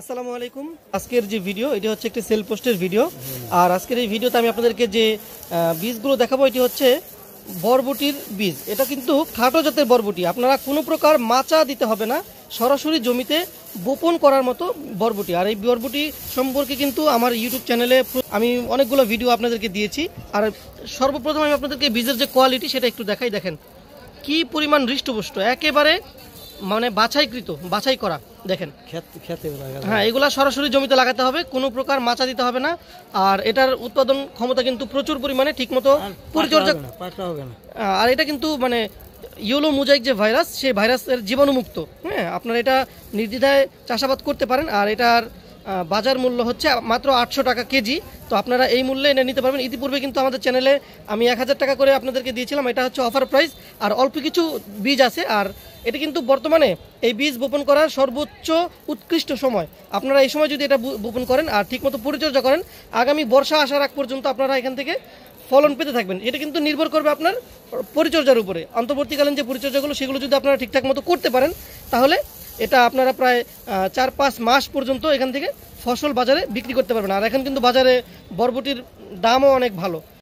আসসালামু আলাইকুম আজকের যে ভিডিও এটি হচ্ছে একটি সেল পোস্টের ভিডিও আর আজকের এই ভিডিওতে আমি আপনাদেরকে যে বীজগুলো দেখাবো এটি হচ্ছে বরবটির বীজ এটা কিন্তু খাটো জাতের বরবটি আপনারা কোনো প্রকার মাচা দিতে হবে না সরাসরি জমিতে বোপন করার মতো বরবটি আর এই বরবটি সম্পর্কে কিন্তু আমার ইউটিউব চ্যানেলে আমি অনেকগুলো ভিডিও আপনাদেরকে দিয়েছি আর সর্বপ্রথম আমি আপনাদেরকে বীজের যে কোয়ালিটি সেটা একটু দেখাই দেখেন কি পরিমাণ হৃষ্টপুষ্ট একেবারে মানে বাছাইকৃত বাছাই করা দেখেন হ্যাঁ এগুলা সরাসরি জমিতে লাগাতে হবে কোনো প্রকার মাচা দিতে হবে না আর এটার উৎপাদন ক্ষমতা কিন্তু প্রচুর পরিমাণে ঠিকমতো পরিচর্যা আর এটা কিন্তু মানে ইয়েলো মোজাইক যে ভাইরাস সেই ভাইরাসের জীবাণুমুক্ত হ্যাঁ আপনারা এটা নির্দ্বিধায় চাষাবাদ করতে পারেন আর এটার বাজার মূল্য হচ্ছে মাত্র আটশো টাকা কেজি তো আপনারা এই মূল্যে এনে নিতে পারবেন ইতিপূর্বে কিন্তু আমাদের চ্যানেলে আমি এক হাজার টাকা করে আপনাদেরকে দিয়েছিলাম এটা হচ্ছে অফার প্রাইস আর অল্প কিছু বীজ আছে আর এটি কিন্তু বর্তমানে এই বীজ বপন করার সর্বোচ্চ উৎকৃষ্ট সময় আপনারা এই সময় যদি এটা বপন করেন আর ঠিকমতো পরিচর্যা করেন আগামী বর্ষা আসার আগ পর্যন্ত আপনারা এখান থেকে ফলন পেতে থাকবেন এটা কিন্তু নির্ভর করবে আপনার পরিচর্যার উপরে অন্তর্বর্তীকালীন যে পরিচর্যাগুলো সেগুলো যদি আপনারা ঠিকঠাক মতো করতে পারেন তাহলে এটা আপনারা প্রায় চার পাঁচ মাস পর্যন্ত এখান থেকে ফসল বাজারে বিক্রি করতে পারবেন আর এখন কিন্তু বাজারে বরবটির দামও অনেক ভালো